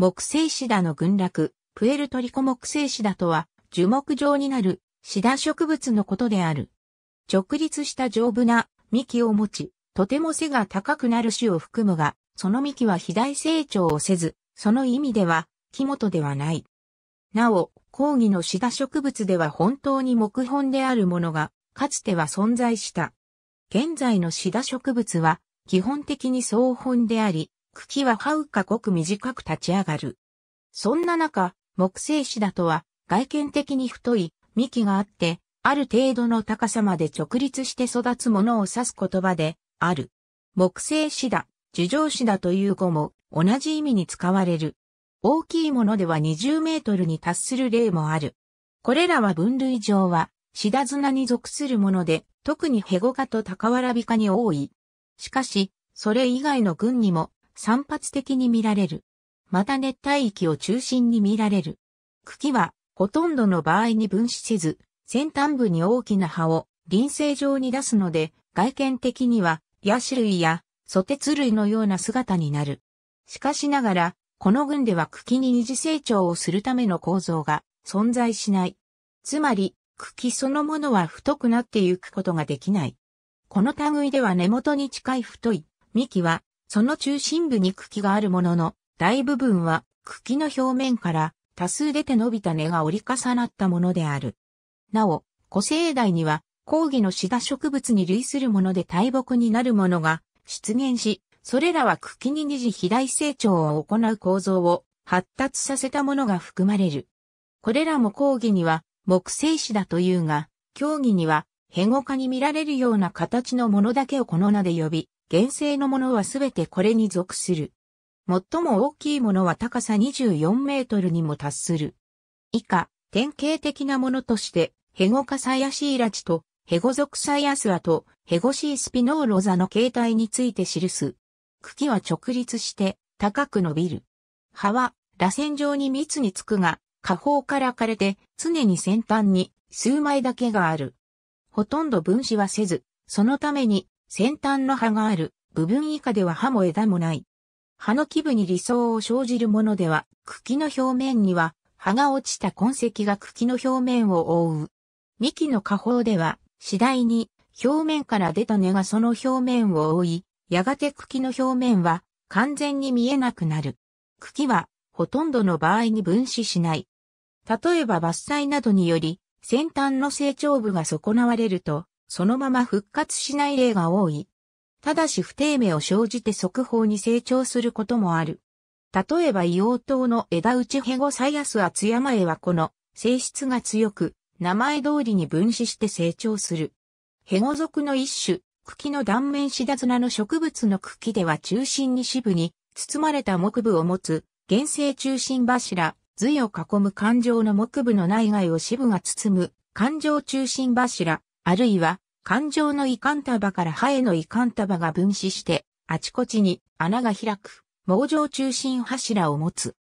木星シダの群落、プエルトリコ木星シダとは、樹木状になる、シダ植物のことである。直立した丈夫な幹を持ち、とても背が高くなる種を含むが、その幹は肥大成長をせず、その意味では、木元ではない。なお、講義のシダ植物では本当に木本であるものが、かつては存在した。現在のシダ植物は、基本的に草本であり、茎は這うかごく短く立ち上がる。そんな中、木製シダとは外見的に太い幹があって、ある程度の高さまで直立して育つものを指す言葉である。木製シダ、樹上シダという語も同じ意味に使われる。大きいものでは20メートルに達する例もある。これらは分類上は、シダ綱に属するもので、特にヘゴ科と高わらび科に多い。しかし、それ以外の群にも散発的に見られる。また熱帯域を中心に見られる。茎はほとんどの場合に分子せず、先端部に大きな葉を輪生状に出すので、外見的にはヤシ類やソテツ類のような姿になる。しかしながら、この群では茎に二次成長をするための構造が存在しない。つまり、茎そのものは太くなってゆくことができない。この類では根元に近い太い幹はその中心部に茎があるものの、大部分は茎の表面から多数出て伸びた根が折り重なったものである。なお、古生代には、抗議のシダ植物に類するもので大木になるものが出現し、それらは茎に二次肥大成長を行う構造を発達させたものが含まれる。これらも抗議には木製シダというが、競技にはヘゴ科に見られるような形のものだけをこの名で呼び、原生のものはすべてこれに属する。最も大きいものは高さ24メートルにも達する。以下、典型的なものとして、ヘゴカサヤシイラチと、ヘゴ属サイアスアと、ヘゴシースピノーロザの形態について記す。茎は直立して、高く伸びる。葉は、螺旋状に密につくが、下方から枯れて、常に先端に、数枚だけがある。ほとんど分子はせず、そのために、先端の葉がある、部分以下では葉も枝もない。葉の基部に理想を生じるものでは、茎の表面には、葉が落ちた痕跡が茎の表面を覆う。幹の下方では、次第に、表面から出た根がその表面を覆い、やがて茎の表面は、完全に見えなくなる。茎は、ほとんどの場合に分子しない。例えば伐採などにより、先端の成長部が損なわれると、そのまま復活しない例が多い。ただし不定芽を生じて速報に成長することもある。例えば硫黄島の枝打ちヘゴサイアス厚山へはこの性質が強く、名前通りに分子して成長する。ヘゴ属の一種、茎の断面シダナの植物の茎では中心に支部に包まれた木部を持つ、原生中心柱、髄を囲む環状の木部の内外を支部が包む、環状中心柱、あるいは、感情の遺憾束からハエの遺憾束が分子して、あちこちに穴が開く、網状中心柱を持つ。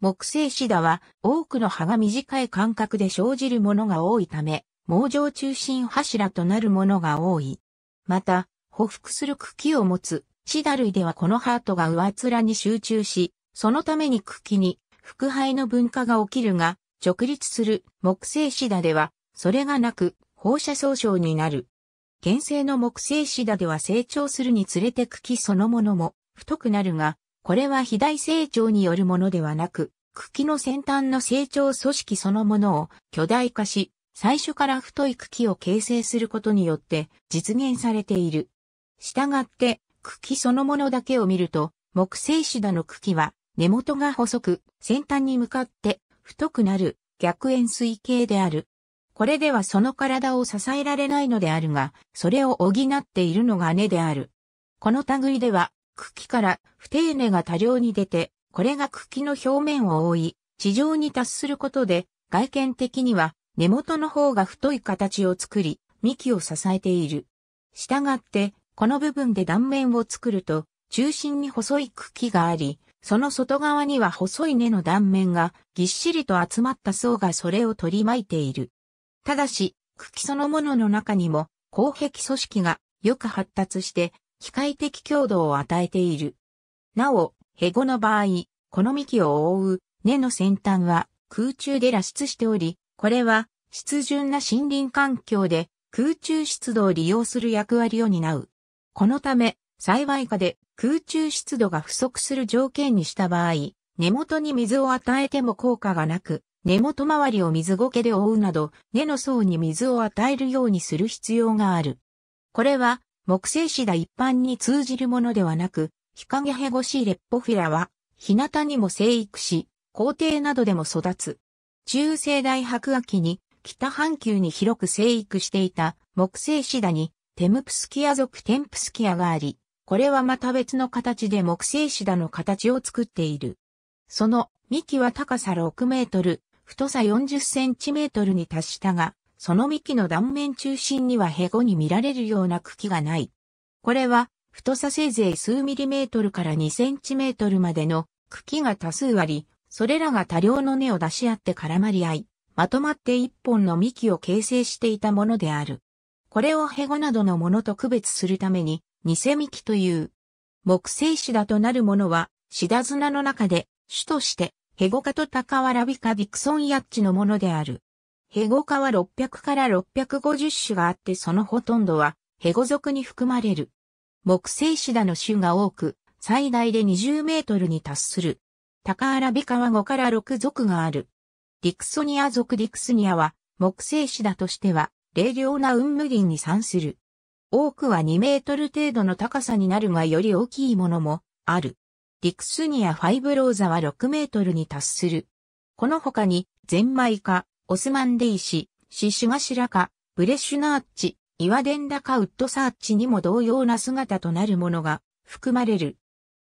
木製シダは多くの葉が短い間隔で生じるものが多いため、網状中心柱となるものが多い。また、匍匐する茎を持つシダ類ではこのハートが上面に集中し、そのために茎に腹肺の分化が起きるが、直立する木製シダでは、それがなく、放射総症になる。原生の木製シダでは成長するにつれて茎そのものも太くなるが、これは肥大成長によるものではなく、茎の先端の成長組織そのものを巨大化し、最初から太い茎を形成することによって実現されている。従って、茎そのものだけを見ると、木製シダの茎は根元が細く、先端に向かって太くなる逆円錐形である。これではその体を支えられないのであるが、それを補っているのが根である。この類では、茎から不定根が多量に出て、これが茎の表面を覆い、地上に達することで、外見的には根元の方が太い形を作り、幹を支えている。したがって、この部分で断面を作ると、中心に細い茎があり、その外側には細い根の断面がぎっしりと集まった層がそれを取り巻いている。ただし、茎そのものの中にも、鋼壁組織がよく発達して、機械的強度を与えている。なお、ヘゴの場合、この幹を覆う根の先端は空中で露出しており、これは湿潤な森林環境で空中湿度を利用する役割を担う。このため、栽培下で空中湿度が不足する条件にした場合、根元に水を与えても効果がなく、根元周りを水苔で覆うなど、根の層に水を与えるようにする必要がある。これは、木製シダ一般に通じるものではなく、日陰ヘゴシレッポフィラは、日向にも生育し、皇帝などでも育つ。中世大白亜紀に、北半球に広く生育していた木製シダに、テムプスキア属テンプスキアがあり、これはまた別の形で木製シダの形を作っている。その幹は高さ6メートル、太さ40センチメートルに達したが、その幹の断面中心にはヘゴに見られるような茎がない。これは、太させいぜい数ミリメートルから2センチメートルまでの茎が多数あり、それらが多量の根を出し合って絡まり合い、まとまって一本の幹を形成していたものである。これをヘゴなどのものと区別するために、偽幹という。木製シだとなるものは、シダ砂の中で、種としてヘゴカとタカワラビカディクソンヤッチのものである。ヘゴカは600から650種があってそのほとんどはヘゴ族に含まれる。木製シダの種が多く、最大で20メートルに達する。タカアラビカは5から6族がある。ディクソニア族ディクスニアは木製シダとしては冷涼な雲無林に産する。多くは2メートル程度の高さになるがより大きいものもある。リクスニアファイブローザは6メートルに達する。この他に、ゼンマイカ、オスマンデイシ、シシュガシラカ、ブレッシュナーッチ、デンダカウッドサーチにも同様な姿となるものが含まれる。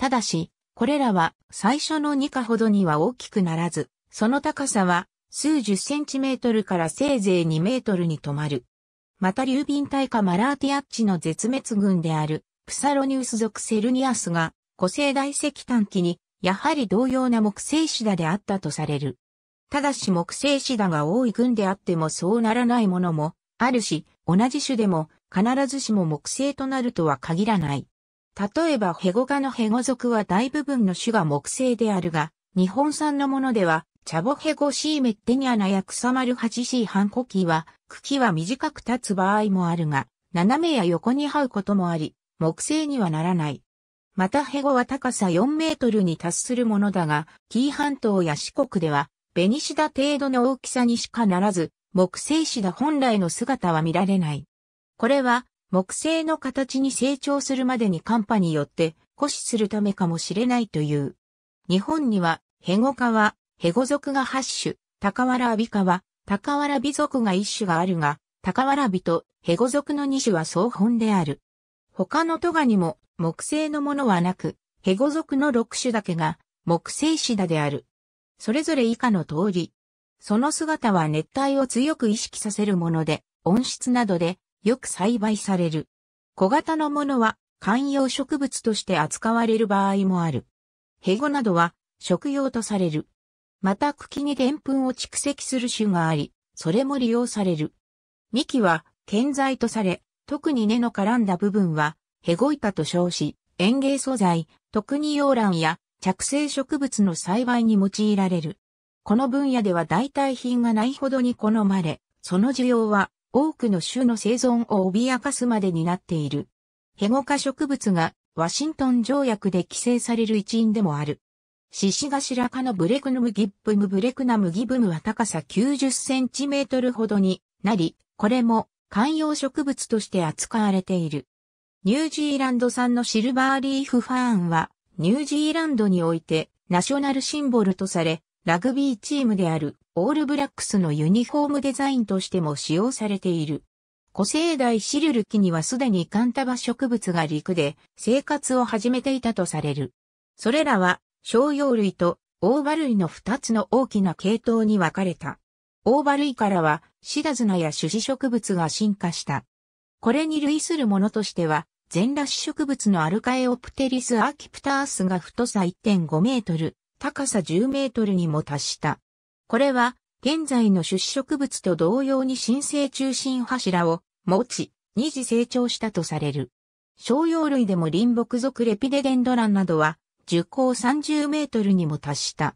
ただし、これらは最初の2かほどには大きくならず、その高さは数十センチメートルからせいぜい2メートルに止まる。また流便体化マラーティアッチの絶滅群であるプサロニウス属セルニアスが古生代石炭紀に、やはり同様な木製シダであったとされる。ただし木製シダが多い群であってもそうならないものもあるし、同じ種でも必ずしも木製となるとは限らない。例えばヘゴ科のヘゴ属は大部分の種が木製であるが、日本産のものでは、チャボヘゴシーメッテニアナや草丸シーハンコキーは、茎は短く立つ場合もあるが、斜めや横に這うこともあり、木製にはならない。またヘゴは高さ4メートルに達するものだが、紀伊半島や四国では、ベニシダ程度の大きさにしかならず、木製シダ本来の姿は見られない。これは、木製の形に成長するまでに寒波によって枯死するためかもしれないという。日本には、ヘゴ科は、ヘゴ族が8種、タカワラビ科は、タカワラビが1種があるが、タカワラビとヘゴ族の2種は総本である。他のトガにも木製のものはなく、ヘゴ族の6種だけが木製シダである。それぞれ以下の通り。その姿は熱帯を強く意識させるもので、温室などでよく栽培される。小型のものは観葉植物として扱われる場合もある。ヘゴなどは食用とされる。また茎にぷ粉を蓄積する種があり、それも利用される。幹は健在とされ、特に根の絡んだ部分は、ヘゴイカと称し、園芸素材、特に洋卵や着生植物の栽培に用いられる。この分野では代替品がないほどに好まれ、その需要は多くの種の生存を脅かすまでになっている。ヘゴ科植物がワシントン条約で規制される一因でもある。獅子頭科のブレクナムギッブムブレクナムギブムは高さ90センチメートルほどになり、これも観葉植物として扱われている。ニュージーランド産のシルバーリーフファーンは、ニュージーランドにおいてナショナルシンボルとされ、ラグビーチームであるオールブラックスのユニフォームデザインとしても使用されている。古生代シルル期にはすでにカンタバ植物が陸で生活を始めていたとされる。それらは商用類とオーバ類の二つの大きな系統に分かれた。オーバ類からはシダズナや種子植物が進化した。これに類するものとしては、全裸子植物のアルカエオプテリスアーキプタースが太さ1.5メートル、高さ10メートルにも達した。これは、現在の種子植物と同様に新生中心柱を持ち、二次成長したとされる。商用類でも林木属レピデデンドランなどは、樹高30メートルにも達した。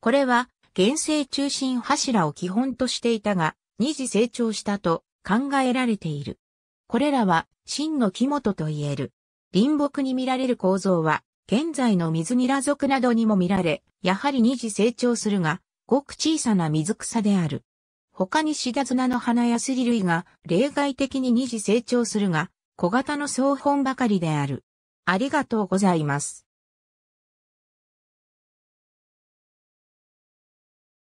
これは、原生中心柱を基本としていたが、二次成長したと考えられている。これらは真の木本と言える。林木に見られる構造は、現在の水ニラ族などにも見られ、やはり二次成長するが、ごく小さな水草である。他にシダ綱の花やスリ類が例外的に二次成長するが、小型の総本ばかりである。ありがとうございます。